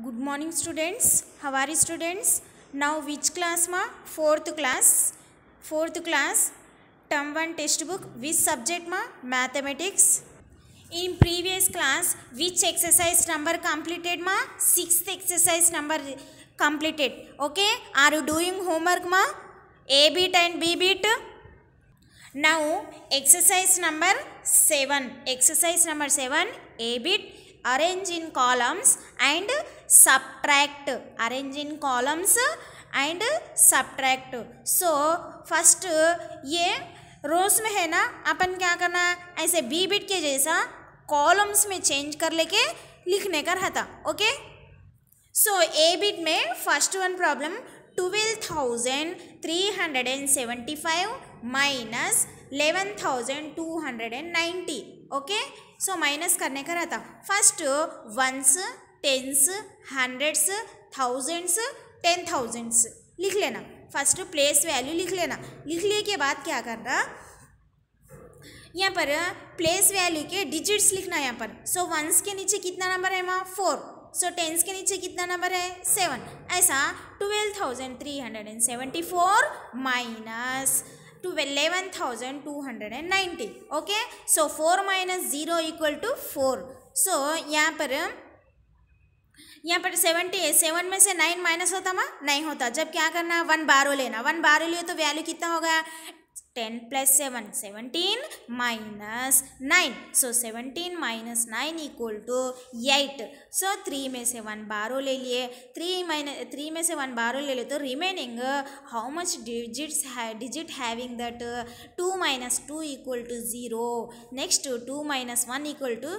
Good morning students हवारी students now which class में fourth class fourth class term one textbook which subject में mathematics in previous class which exercise number completed में six exercise number completed okay are doing homework में A bit and B bit now exercise number seven exercise number seven A bit arrange in columns and subtract arrange in columns and subtract so first ये रोज में है ना अपन क्या करना है ऐसे B bit के जैसा कॉलम्स में चेंज कर लेके लिखने का रहता ओके सो ए बिट में first one problem twelve thousand three hundred and seventy five minus eleven thousand two hundred and ninety okay so minus करने का रहता first ones tens hundreds thousands ten thousands लिख लेना first place value लिख लेना लिखने के बाद क्या करना यहाँ पर प्लेस वैल्यू के डिजिट्स लिखना यहाँ पर सो so, वंस के नीचे कितना नंबर है वहाँ फोर सो so, टेंस के नीचे कितना नंबर है सेवन ऐसा twelve thousand three hundred and seventy four minus to ninety okay so four minus zero equal to four so यहाँ पर यहाँ पर सेवेंटी सेवन में से नाइन माइनस होता माँ नहीं होता जब क्या करना वन बारो लेना वन बारो लिए तो वैल्यू कितना हो गया 10 plus 7 17 minus 9 so 17 minus 9 equal to 8 so 3 में से 1 बारह ले लिए 3 माइनस 3 में से 1 बारह ले लिए तो रिमेनिंग हाउ मच डिजिट्स है digit having that 2 minus two equal to zero next 2 minus one equal to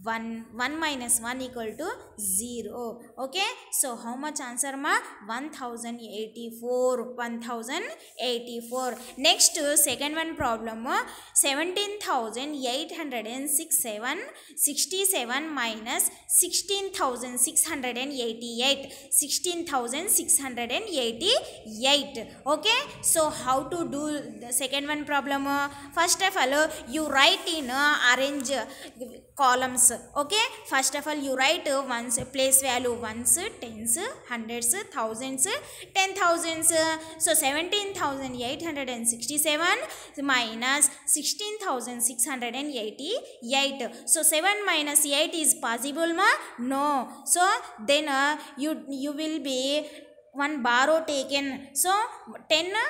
1 1 minus 1 equal to 0 okay so how much answer ma 1084 1084 next second one problem 17867 67 minus 16688 16688 okay so how to do the second one problem first of all you write in uh, a orange columns okay first of all you write once place value once tens hundreds thousands ten thousands so 17867 minus 16688 so 7 minus 8 is possible ma no so then uh, you you will be one borrow taken so 10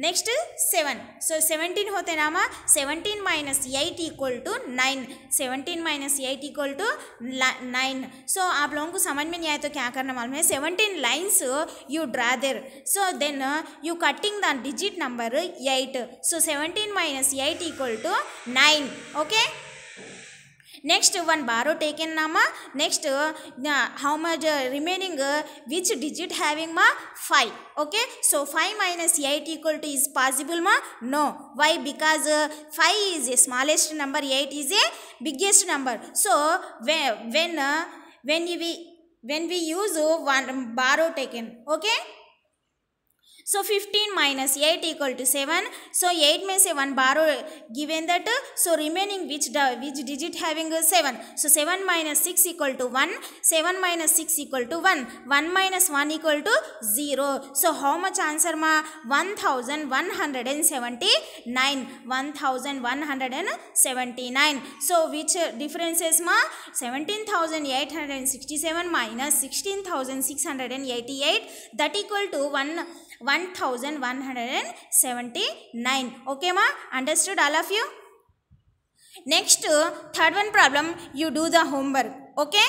next seven so seventeen होते ना नामा seventeen minus eight equal to nine seventeen minus eight equal to nine so आप लोगों को समझ में नहीं आए तो क्या करना मालूम है seventeen lines you draw there so then you cutting the digit number eight so seventeen minus eight equal to nine okay next one borrow taken नाम next how much remaining which digit having मा five okay so five minus eight equal to is possible मा no why because five is a smallest number eight is a biggest number so we when when we when we use one borrow taken okay So 15 minus 8 equal to 7. So 8 7 borrow given that. So remaining which, which digit having 7. So 7 minus 6 equal to 1. 7 minus 6 equal to 1. 1 minus 1 equal to 0. So how much answer ma? 1179. 1179. So which difference is ma? 17,867 minus 16,688 that equal to 1 1179 okay ma understood all of you next third one problem you do the homework okay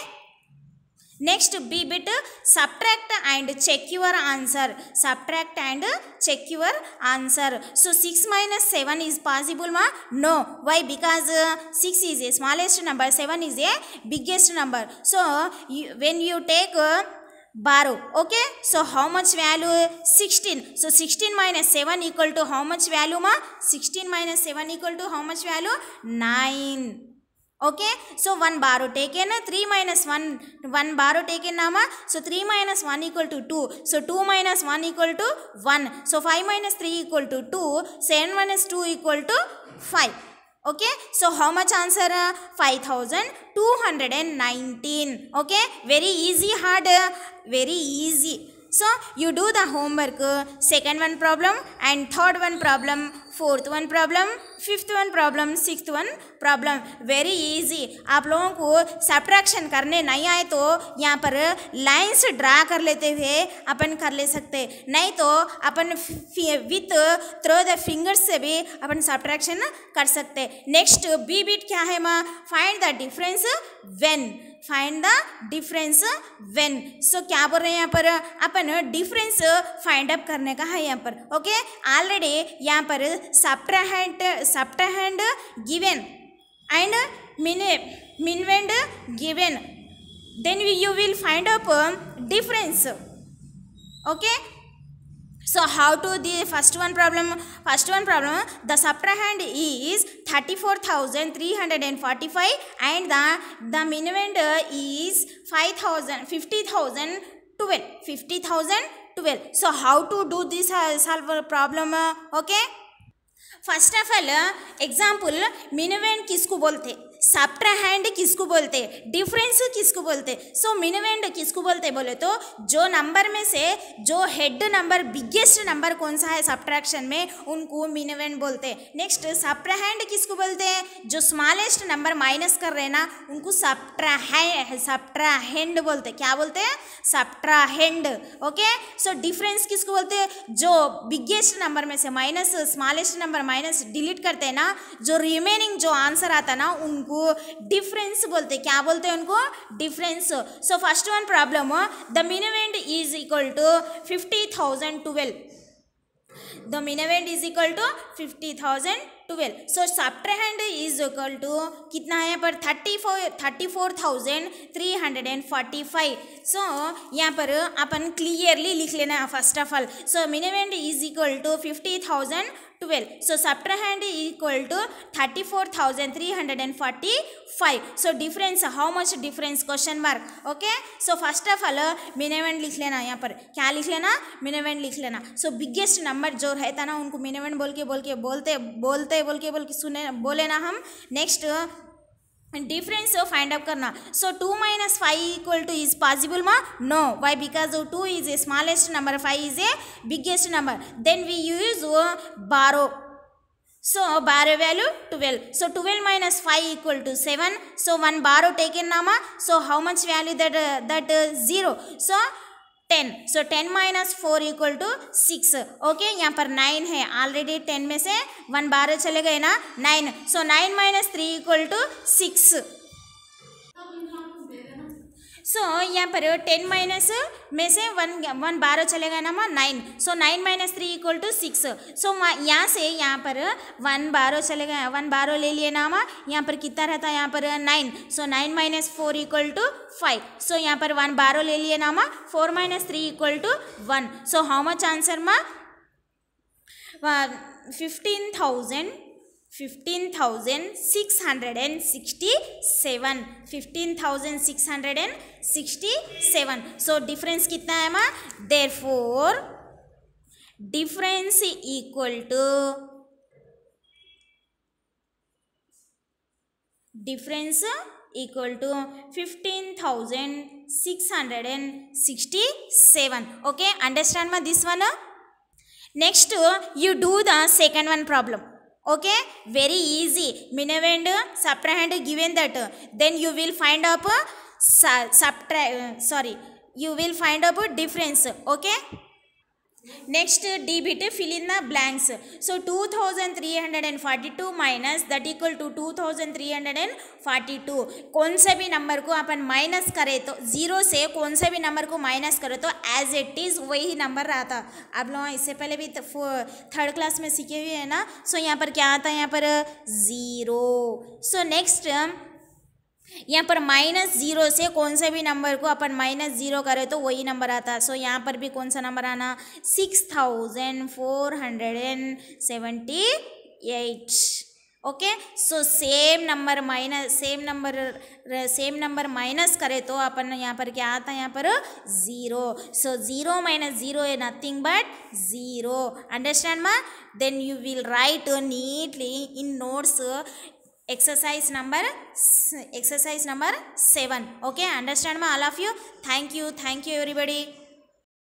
Next B bit subtract and check your answer. Subtract and check your answer. So 6 minus 7 is possible ma? No. Why? Because 6 is a smallest number, 7 is a biggest number. So you, when you take uh, borrow okay so how much value sixteen so sixteen minus seven equal to how much value మా sixteen minus seven equal to how much value nine okay so one borrow taken three minus one one borrow నామా so three minus one equal to two so two minus one equal to one so five minus three equal to two seven minus two equal to five okay so how much answer five thousand two hundred and nineteen okay very easy hard very easy so you do the homework second one problem and third one problem fourth one problem fifth one problem six one problem very easy आप लोगों को subtraction करने नहीं आए तो यहाँ पर lines draw कर लेते हुए अपन कर ले सकते नहीं तो अपन विथ थ्रो द फिंगर्स से भी अपन सब्ट्रैक्शन कर सकते नेक्स्ट बी बीट क्या है माँ find the difference when find the difference when so क्या बोल रहे हैं यहाँ पर अपन डिफरेंस फाइंड अप करने का है यहाँ पर ओके ऑलरेडी यहाँ पर subtrahend subtrahend given and min minvend given then you will find up uh, difference okay so how to the first one problem first one problem the subtrahend is 34345 and the the minimum is 5000 50012 12 so how to do this uh, solve problem uh, okay first of all example minuend किसको बोलते subtrahend किसको बोलते हैं difference किसको बोलते हैं सो मिनिवेंड किसको बोलते बोले तो जो नंबर में से जो हेड नंबर बिगेस्ट नंबर कौन सा है सब्ट्रैक्शन में उनको मिनिवेंड बोलते हैं नेक्स्ट सप्राहैंड किसको बोलते हैं जो स्मॉलेस्ट नंबर माइनस कर रहे ना उनको सप्ट्राहै सप्ट्राहैंड बोलते क्या बोलते हैं सप्ट्राहैंड ओके सो डिफरेंस किसको बोलते हैं जो बिगेस्ट नंबर में से minus smallest number minus delete करते हैं ना जो रिमेनिंग जो आंसर आता है ना उन उनको डिफरेंस बोलते क्या बोलते हैं उनको difference so first one problem the minuend is equal to fifty thousand twelve the minuend is equal to fifty thousand twelve so subtrahend is equal to कितना है यहाँ पर thirty four thirty four thousand three hundred and forty five so यहाँ पर अपन clearly लिख लेना है first of all so minuend is equal to fifty thousand 12 so subtrahend is equal to 34345 so difference how much difference question mark okay so first of all minuend लिख लेना यहाँ पर क्या लिख लेना मिनेवेंट लिख लेना सो so, बिगेस्ट नंबर जो रहता ना उनको मिनेवेंट बोल के बोल के बोलते बोलते बोल के बोल के सुने बोले ना हम नेक्स्ट डिफरेंस फाइंड अप करना so two minus five equal to is possible मा no why because two is a smallest number five is a biggest number then we use borrow so borrow value twelve so twelve minus five equal to seven so one borrow take नामा so how much value that that zero so ten so ten minus four equal to six okay यहाँ पर nine है already ten में से one बारह चले गए ना nine so nine minus three equal to six so so, यहाँ पर टेन माइनस में से वन वन बारह चलेगा गए ना nine so nine minus three equal to six so यहाँ से यहाँ पर वन बारह चलेगा वन बारह ले लिए ना यहाँ पर कितना रहता है यहाँ पर nine so nine minus four equal to five so यहाँ पर वन बारह ले लिए ना four minus three equal to one so how much answer माँ fifteen thousand fifteen thousand six hundred hundred and and sixty sixty seven seven fifteen six so difference कितना है माँ therefore difference equal to difference equal to fifteen thousand six hundred and sixty seven okay understand माँ this one next you do the second one problem okay very easy minimum subtrahend given that then you will find up uh, subtract sorry you will find up difference okay next डीबिट fill in the blanks so two thousand three hundred and forty two minus that equal to two thousand three hundred and forty two कौन से भी number को अपन minus करे तो zero से कौन से भी नंबर को माइनस करे तो एज इट इज़ वही नंबर रहा था आप लोग इससे पहले भी थर्ड तो क्लास में सीखे हुए हैं ना सो so, यहाँ पर क्या आता है यहाँ पर जीरो सो नेक्स्ट यहाँ पर माइनस ज़ीरो से कौन से भी नंबर को अपन माइनस ज़ीरो करें तो वही नंबर आता है सो यहाँ पर भी कौन सा नंबर आना six thousand four hundred and seventy eight okay so same number minus same number same number minus करें तो अपन यहाँ पर क्या आता है यहाँ पर zero so zero minus zero a nothing but zero understand मा then you will write neatly in notes exercise number exercise number 7 okay understand me, all of you thank you thank you everybody